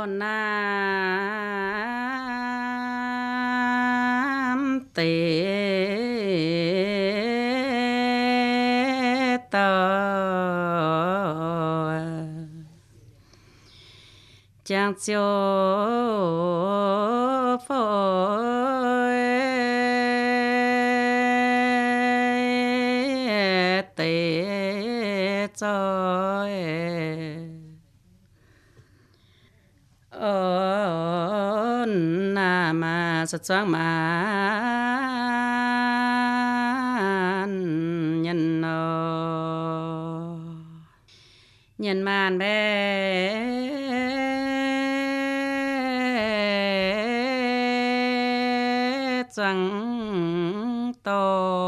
đào nam tế tờ chẳng chiều phổ tế cho sa sáng man nhân nô nhân màn bé trắng to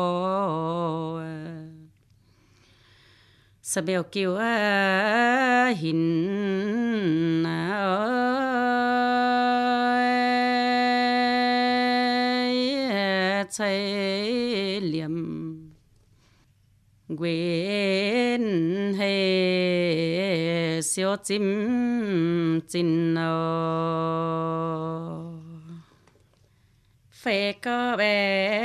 sa bèo kiều hình chạy liềm nguyện hề siêu chim chín nô phê có bé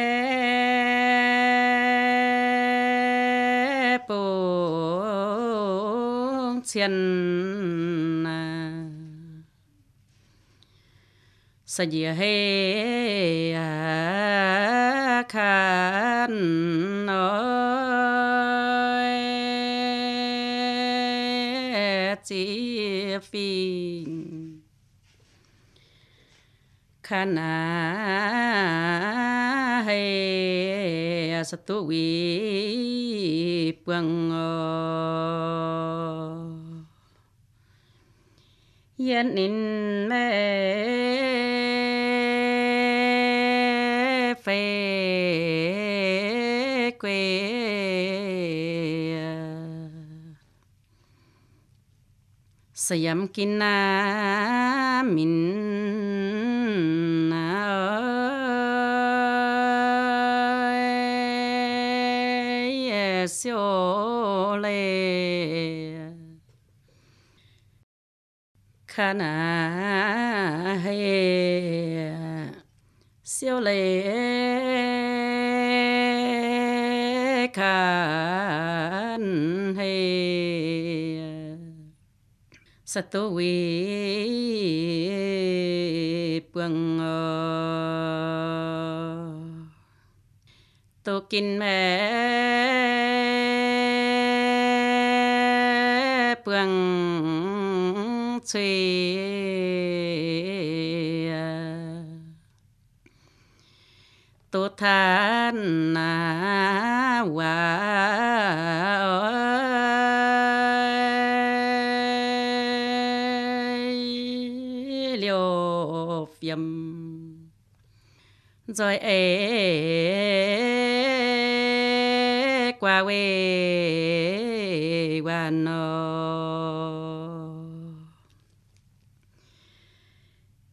bụng chiên sa dìa hê dân ơi chỉ phi khana à hay satu wi puang yên in mê phê siyam kinna minna siêu lệ khana he siêu lệ khana sa tô vi buông ngờ tô kinh mẹ buông suy tô than na hoa phiêm rồi ê qua quê qua nó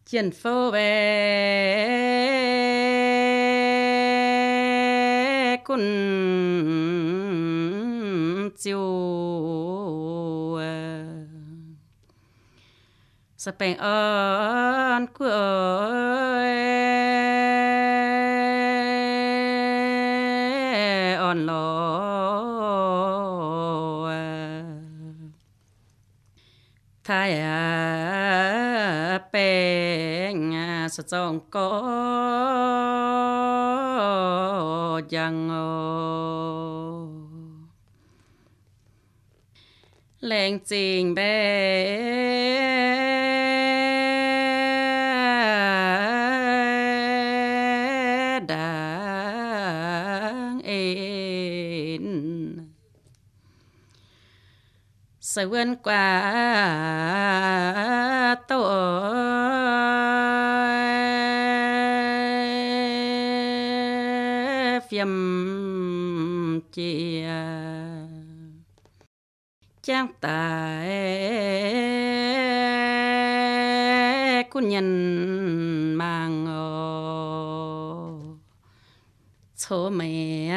chiến phố về quân chiều สเปงอ่อนกวยอ่อนลอทายเป็งสะจองก็ยังโอแรงจริงเบ sự ơn tội phiêm chia trang tài của nhân mang ô mẹ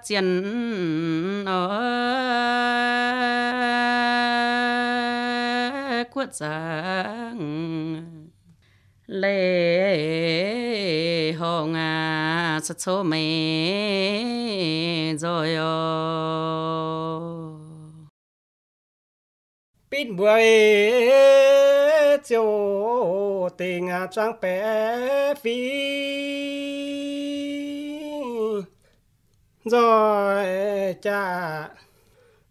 phát triển ở quốc giang lê hồ ngà sắt số mê rồi ô pin bùi chiều tình trang bé phi rồi cha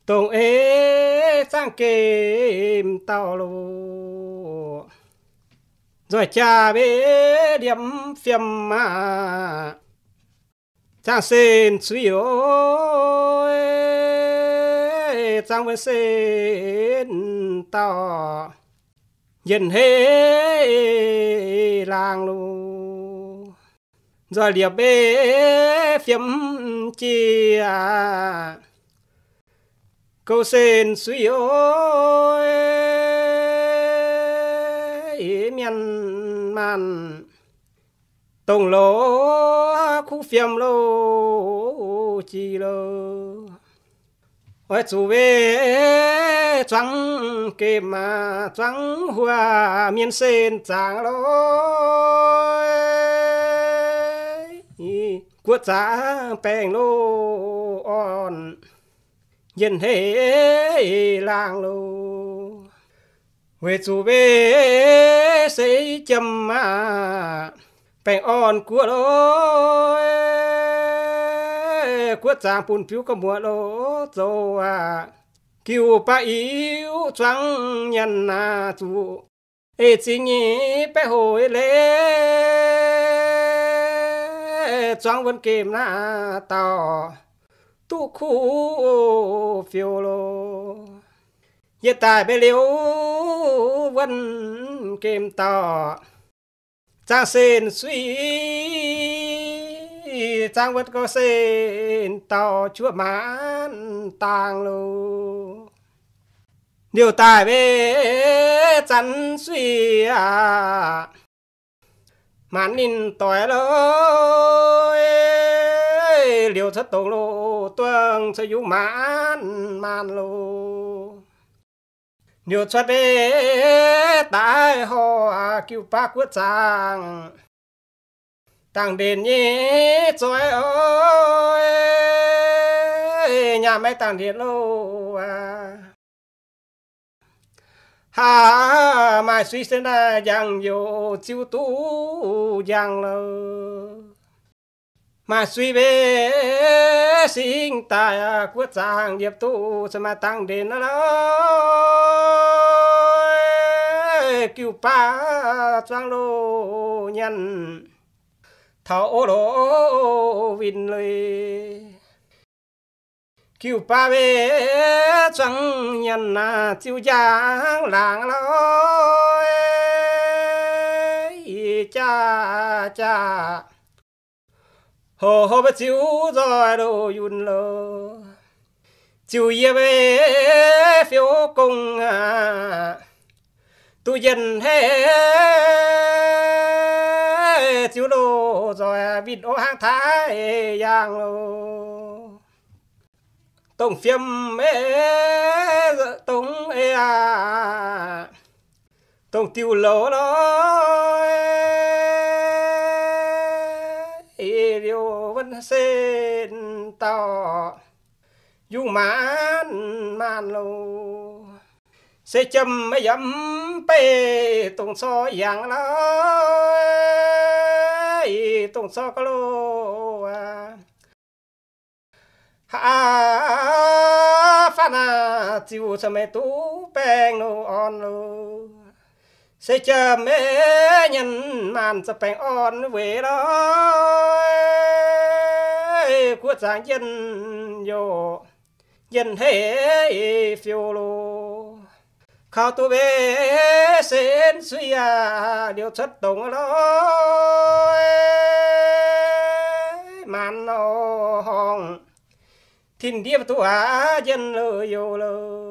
tổng ế sang kìm tàu lù rồi cha bế điểm phim mà cha xin suy ôi trong với xin tàu nhìn hết làng luôn giờ địa bê phiếm chi à câu sen suy ôi miên man tông lỗ khu phiếm lô chi lô ôi chủ về trắng kê mà trắng hoa miên sen trắng lối วดสาแปงโลอ่อนเย็นเฮลางโลเวสูเวเสยจำมาแปงอ่อนกวดโลกวดสางปุ่นผิวกระมัวโลโจว่าคิวปะอิวจังยันนาจูเอจิงีไปโหยเล choáng vẫn kìm na tàu tu khu phiêu lô hiện tại bê liễu vẫn kìm tàu trang xin suy trang vẫn có xin tàu chúa mãn tàng lô điều tài bê chắn suy à màn in tỏi lối liều thất tổ lô tuang sẽ dụ màn màn lô nhiều cho đế à, tại họ cứu phá quốc trang tăng đền nhé trời ơi nhà máy tăng điện lô à ha mai suy sinh ra giang yo chiu tu giang lo mà suy về sinh ta quốc giang nghiệp tu sẽ mà tăng đến nó cứu ba trang lô nhân thảo lô vinh lời kiều ba bê chẳng nhân na chiêu giang làng lối cha cha hồ hồ bé chiêu rồi đồ yun lô chiêu ye bê phiếu công à tu dân hè chiêu lô rồi vịt ô hàng thái giang lô tông phiêm ê tông ê à tổng tiêu lỗ nó ê điều vẫn sen to dung mãn mãn lâu sẽ châm mấy dấm bê tông so dạng nó tông so có lô à ha phan à chiu sa mê tu bèn nô on nô sẽ chờ mê nhân màn sa bèn on về đó của giảng dân vô dân thế phiêu lô khao tu bê sen suy à điều chất tổng đó màn nó hồng thiên điệp tu á dân lơ yêu lơ